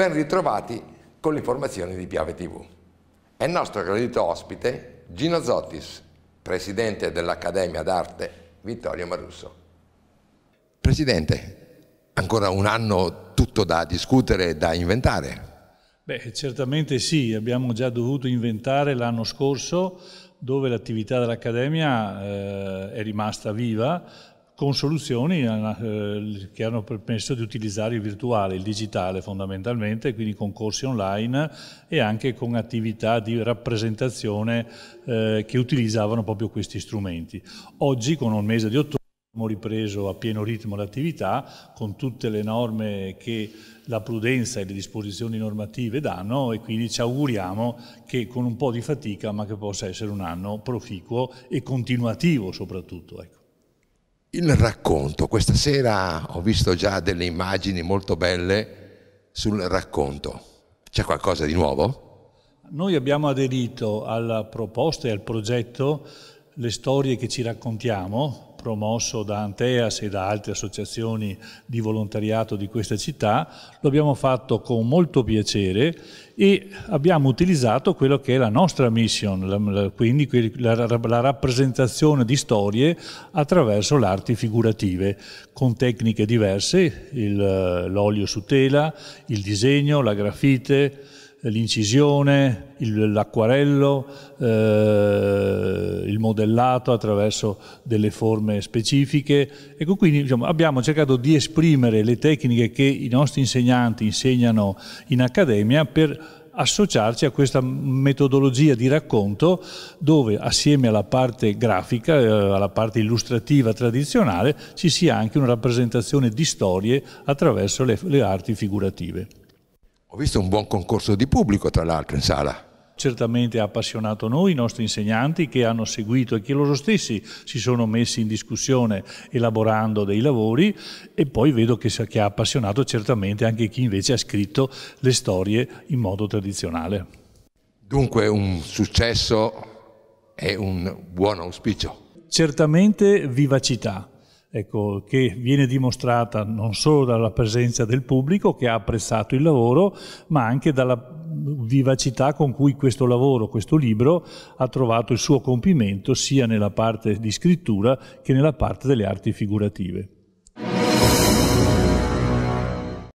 Ben ritrovati con l'informazione di Piave TV. È il nostro gradito ospite Gino Zottis, presidente dell'Accademia d'Arte Vittorio Marusso. Presidente, ancora un anno tutto da discutere e da inventare. Beh, certamente sì, abbiamo già dovuto inventare l'anno scorso dove l'attività dell'Accademia eh, è rimasta viva, con soluzioni eh, eh, che hanno permesso di utilizzare il virtuale, il digitale fondamentalmente, quindi con corsi online e anche con attività di rappresentazione eh, che utilizzavano proprio questi strumenti. Oggi, con il mese di ottobre, Abbiamo ripreso a pieno ritmo l'attività con tutte le norme che la prudenza e le disposizioni normative danno e quindi ci auguriamo che con un po' di fatica, ma che possa essere un anno proficuo e continuativo soprattutto. Ecco il racconto. Questa sera ho visto già delle immagini molto belle sul racconto. C'è qualcosa di nuovo? Noi abbiamo aderito alla proposta e al progetto Le storie che ci raccontiamo, promosso da Anteas e da altre associazioni di volontariato di questa città, lo abbiamo fatto con molto piacere e abbiamo utilizzato quello che è la nostra mission, quindi la rappresentazione di storie attraverso l'arte figurative, con tecniche diverse, l'olio su tela, il disegno, la grafite, l'incisione, l'acquarello, eh, il modellato attraverso delle forme specifiche. Ecco, quindi diciamo, abbiamo cercato di esprimere le tecniche che i nostri insegnanti insegnano in accademia per associarci a questa metodologia di racconto dove assieme alla parte grafica, eh, alla parte illustrativa tradizionale, ci sia anche una rappresentazione di storie attraverso le, le arti figurative. Ho visto un buon concorso di pubblico, tra l'altro, in sala certamente ha appassionato noi, i nostri insegnanti che hanno seguito e che loro stessi si sono messi in discussione elaborando dei lavori e poi vedo che, che ha appassionato certamente anche chi invece ha scritto le storie in modo tradizionale. Dunque un successo è un buon auspicio. Certamente vivacità, ecco, che viene dimostrata non solo dalla presenza del pubblico che ha apprezzato il lavoro, ma anche dalla vivacità con cui questo lavoro, questo libro ha trovato il suo compimento sia nella parte di scrittura che nella parte delle arti figurative.